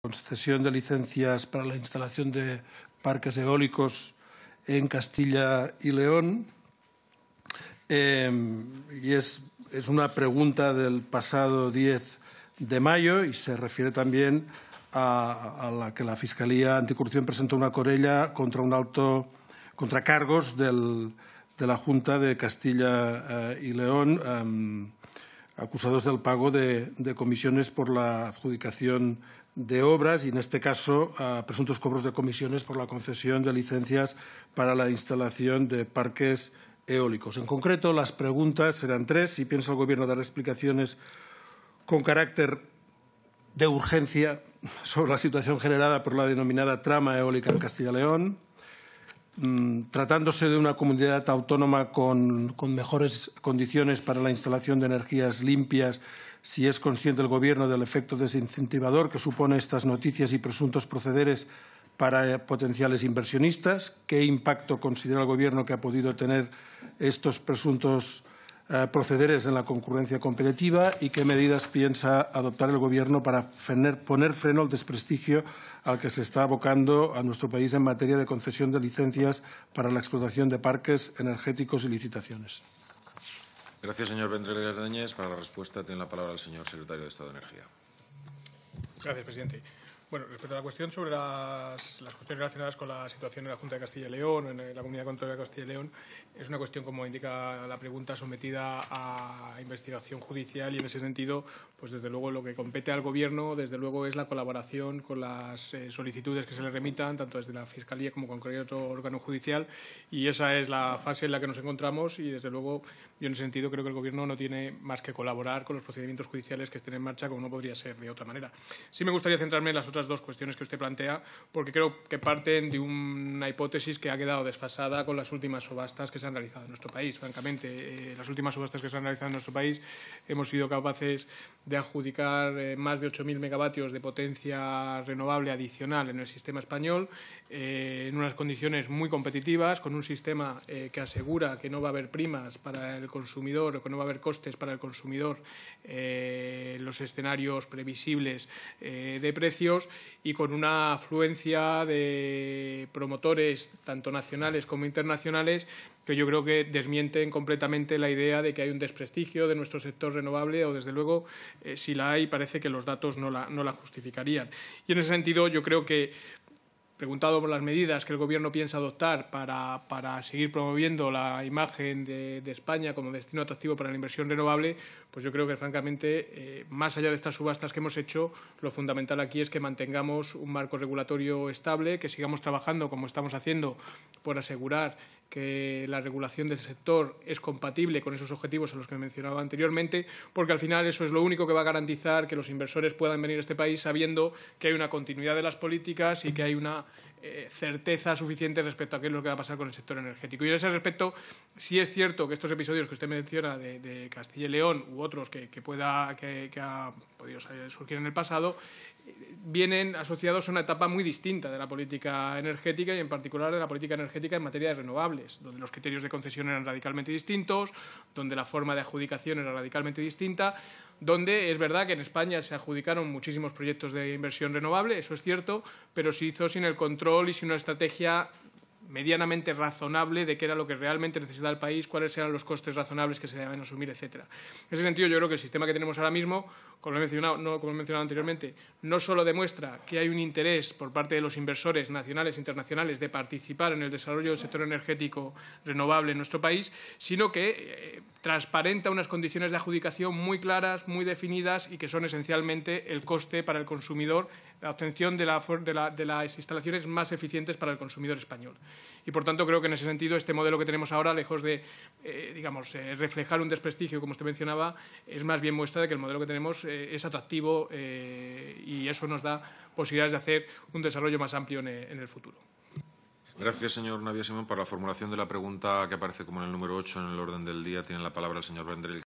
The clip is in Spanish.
concesión de licencias para la instalación de parques eólicos en Castilla y León. Em, y es, una pregunta del pasado 10 de mayo y se refiere también a, la que la Fiscalía Anticorrupción presentó una corella contra un alto contra cargos del, de la Junta de Castilla eh, y León em, acusados del pago de, de comisiones por la adjudicación de obras y, en este caso, a presuntos cobros de comisiones por la concesión de licencias para la instalación de parques eólicos. En concreto, las preguntas serán tres. Si piensa el Gobierno dar explicaciones con carácter de urgencia sobre la situación generada por la denominada trama eólica en Castilla León, Mm, tratándose de una comunidad autónoma con, mejores condiciones para la instalación de energías limpias, si es consciente el Gobierno del efecto desincentivador que supone estas noticias y presuntos procederes para eh, potenciales inversionistas, qué impacto considera el Gobierno que ha podido tener estos presuntos eh, procederes en la concurrencia competitiva y qué medidas piensa adoptar el Gobierno para poner freno al desprestigio al que se está abocando a nuestro país en materia de concesión de licencias para la explotación de parques energéticos y licitaciones. Gracias, señor Vendrell Gardañez. Para la respuesta tiene la palabra el señor secretario de Estado de Energía. Gracias, presidente. Bueno, respecto a la cuestión sobre las, cuestiones relacionadas con la situación en la Junta de Castilla y León, en eh, la Comunidad control de Castilla y León, es una cuestión, como indica la pregunta, sometida a investigación judicial y, en ese sentido, pues desde luego lo que compete al Gobierno, desde luego, es la colaboración con las eh, solicitudes que se le remitan, tanto desde la Fiscalía como con cualquier otro órgano judicial, y esa es la fase en la que nos encontramos y, desde luego, yo en ese sentido creo que el Gobierno no tiene más que colaborar con los procedimientos judiciales que estén en marcha, como no podría ser de otra manera. Sí me gustaría centrarme en las otras las dos cuestiones que usted plantea, porque creo que parten de una hipótesis que ha quedado desfasada con las últimas subastas que se han realizado en nuestro país. Francamente, eh, las últimas subastas que se han realizado en nuestro país hemos sido capaces de adjudicar eh, más de 8.000 megavatios de potencia renovable adicional en el sistema español, eh, en unas condiciones muy competitivas, con un sistema que asegura que no va a haber primas para el consumidor o que no va a haber costes para el consumidor, los escenarios previsibles de precios y con una afluencia de promotores, tanto nacionales como internacionales, que yo creo que desmienten completamente la idea de que hay un desprestigio de nuestro sector renovable o, desde luego, eh, si la hay, parece que los datos no la justificarían. Y en ese sentido, yo creo que Preguntado por las medidas que el Gobierno piensa adoptar para, seguir promoviendo la imagen de, España como destino atractivo para la inversión renovable, pues yo creo que, francamente, eh, más allá de estas subastas que hemos hecho, lo fundamental aquí es que mantengamos un marco regulatorio estable, que sigamos trabajando, como estamos haciendo, por asegurar que la regulación del sector es compatible con esos objetivos a los que mencionaba anteriormente, porque al final eso es lo único que va a garantizar que los inversores puedan venir a este país sabiendo que hay una continuidad de las políticas y que hay una eh, certeza suficiente respecto a qué es lo que va a pasar con el sector energético. Y en ese respecto, sí es cierto que estos episodios que usted menciona de, Castilla y León u otros que, pueda, que ha podido surgir en el pasado, vienen asociados a una etapa muy distinta de la política energética y en particular de la política energética en materia de renovables, donde los criterios de concesión eran radicalmente distintos, donde la forma de adjudicación era radicalmente distinta, donde es verdad que en España se adjudicaron muchísimos proyectos de inversión renovable, eso es cierto, pero se hizo sin el control y sin una estrategia medianamente razonable de qué era lo que realmente necesitaba el país, cuáles eran los costes razonables que se deben asumir, etcétera. En ese sentido, yo creo que el sistema que tenemos ahora mismo, como he mencionado, anteriormente, no solo demuestra que hay un interés por parte de los inversores nacionales e internacionales de participar en el desarrollo del sector energético renovable en nuestro país, sino que eh, transparenta unas condiciones de adjudicación muy claras, muy definidas y que son esencialmente el coste para el consumidor, la obtención de las instalaciones más eficientes para el consumidor español. Y, por tanto, creo que en ese sentido este modelo que tenemos ahora, lejos de, eh, digamos, eh, reflejar un desprestigio, como usted mencionaba, es más bien muestra de que el modelo que tenemos eh, es atractivo y eso nos da posibilidades de hacer un desarrollo más amplio en, el futuro. Gracias, señor Nadia Simón. por la formulación de la pregunta que aparece como en el número 8 en el orden del día, tiene la palabra el señor Vendrell.